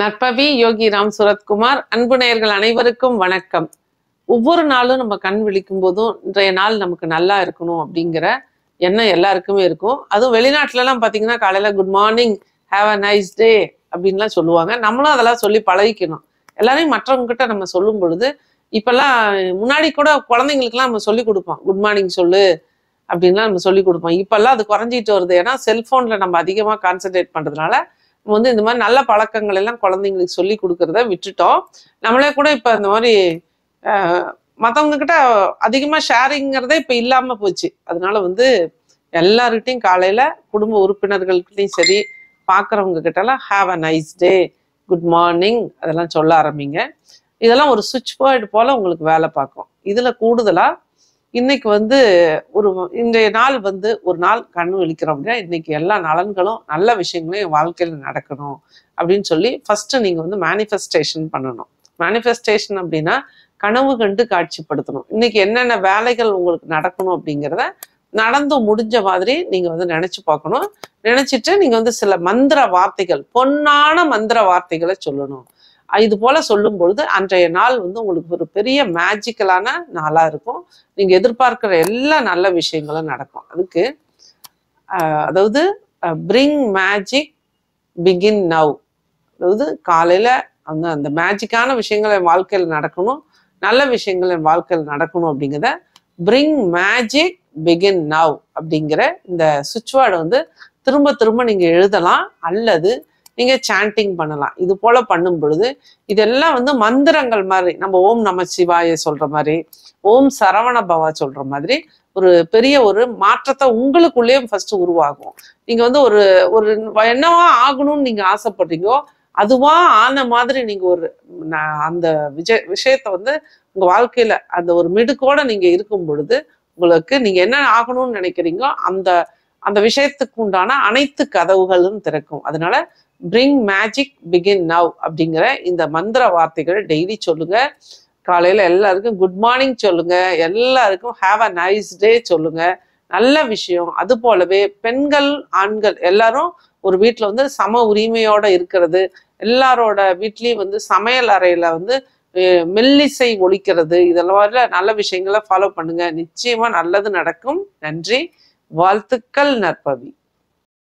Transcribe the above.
நற்பவி யோகி ராம் சுரத்குமார் அன்பு நேயர்கள் அனைவருக்கும் வணக்கம் ஒவ்வொரு நாளும் நம்ம கண் விழிக்கும் போதும் இன்றைய நாள் நமக்கு நல்லா இருக்கணும் அப்படிங்கிற எண்ணம் எல்லாருக்குமே இருக்கும் அதுவும் வெளிநாட்டிலலாம் பார்த்தீங்கன்னா காலையில் good morning have a nice day அப்படின்லாம் சொல்லுவாங்க நம்மளும் அதெல்லாம் சொல்லி பழகிக்கணும் எல்லாரையும் மற்றவங்ககிட்ட நம்ம சொல்லும் பொழுது இப்போல்லாம் முன்னாடி கூட குழந்தைங்களுக்குலாம் நம்ம சொல்லி கொடுப்போம் குட் மார்னிங் சொல்லு அப்படின்லாம் நம்ம சொல்லி கொடுப்போம் இப்போல்லாம் அது குறைஞ்சிட்டு வருது ஏன்னா செல்ஃபோனில் நம்ம அதிகமாக கான்சென்ட்ரேட் பண்ணுறதுனால வந்து இந்த மாதிரி நல்ல பழக்கங்கள் எல்லாம் குழந்தைங்களுக்கு சொல்லி கொடுக்கறத விட்டுட்டோம் நம்மளே கூட இப்போ இந்த மாதிரி மற்றவங்க கிட்ட அதிகமாக ஷேரிங்கிறதே இப்போ இல்லாமல் போச்சு அதனால வந்து எல்லாருக்கிட்டையும் காலையில் குடும்ப உறுப்பினர்களுக்கிட்டையும் சரி பார்க்குறவங்க எல்லாம் have a nice day good morning அதெல்லாம் சொல்ல ஆரம்பிங்க இதெல்லாம் ஒரு சுவிட்ச் போர்டு போல் உங்களுக்கு வேலை பார்க்கும் இதில் கூடுதலாக இன்னைக்கு வந்து ஒரு இன்றைய நாள் வந்து ஒரு நாள் கண் விழிக்கிறோம் அப்படின்னா இன்னைக்கு எல்லா நலன்களும் நல்ல விஷயங்களும் என் வாழ்க்கையில் நடக்கணும் அப்படின்னு சொல்லி ஃபர்ஸ்ட் நீங்க வந்து மேனிஃபெஸ்டேஷன் பண்ணணும் மேனிஃபெஸ்டேஷன் அப்படின்னா கனவு கண்டு காட்சிப்படுத்தணும் இன்னைக்கு என்னென்ன வேலைகள் உங்களுக்கு நடக்கணும் அப்படிங்கிறத நடந்து முடிஞ்ச மாதிரி நீங்க வந்து நினைச்சு பார்க்கணும் நினைச்சிட்டு நீங்க வந்து சில மந்திர வார்த்தைகள் பொன்னான மந்திர வார்த்தைகளை சொல்லணும் இது போல சொல்லும் பொழுது அன்றைய நாள் வந்து உங்களுக்கு ஒரு பெரிய மேஜிக்கலான நாளாக இருக்கும் நீங்கள் எதிர்பார்க்குற எல்லா நல்ல விஷயங்களும் நடக்கும் அதுக்கு அதாவது பிரிங் மேஜிக் பிகின் நவ் அதாவது காலையில் அந்த அந்த மேஜிக்கான விஷயங்கள் என் வாழ்க்கையில் நடக்கணும் நல்ல விஷயங்கள் என் வாழ்க்கையில் நடக்கணும் அப்படிங்கிறத பிரிங் மேஜிக் பிகின் நவ் அப்படிங்கிற இந்த சுவிட்ச் வந்து திரும்ப திரும்ப நீங்கள் எழுதலாம் அல்லது நீங்கள் சாண்டிங் பண்ணலாம் இது போல பண்ணும் பொழுது இதெல்லாம் வந்து மந்திரங்கள் மாதிரி நம்ம ஓம் நம சிவாய சொல்கிற மாதிரி ஓம் சரவண பவா சொல்கிற மாதிரி ஒரு பெரிய ஒரு மாற்றத்தை உங்களுக்குள்ளேயும் ஃபர்ஸ்ட் உருவாகும் நீங்கள் வந்து ஒரு ஒரு என்னவா ஆகணும்னு நீங்க ஆசைப்படுறீங்களோ அதுவா ஆன மாதிரி நீங்கள் ஒரு அந்த விஜய் விஷயத்த வந்து உங்கள் வாழ்க்கையில் அந்த ஒரு மிடுக்கோட நீங்கள் இருக்கும் பொழுது உங்களுக்கு நீங்கள் என்ன ஆகணும்னு நினைக்கிறீங்களோ அந்த அந்த விஷயத்துக்கு உண்டான அனைத்து கதவுகளும் திறக்கும் அதனால பிரிங் மேஜிக் பிகின் நவ் அப்படிங்கிற இந்த மந்திர வார்த்தைகள் டெய்லி சொல்லுங்க காலையில எல்லாருக்கும் குட் மார்னிங் சொல்லுங்க எல்லாருக்கும் ஹாவ் அ நைஸ் டே சொல்லுங்க நல்ல விஷயம் அது போலவே பெண்கள் ஆண்கள் எல்லாரும் ஒரு வீட்டில் வந்து சம உரிமையோட இருக்கிறது எல்லாரோட வீட்லேயும் வந்து சமையல் அறையில வந்து மெல்லிசை ஒழிக்கிறது இதெல்லாம் நல்ல விஷயங்களை ஃபாலோ பண்ணுங்க நிச்சயமா நல்லது நடக்கும் நன்றி வாழ்த்துக்கள் நற்பவி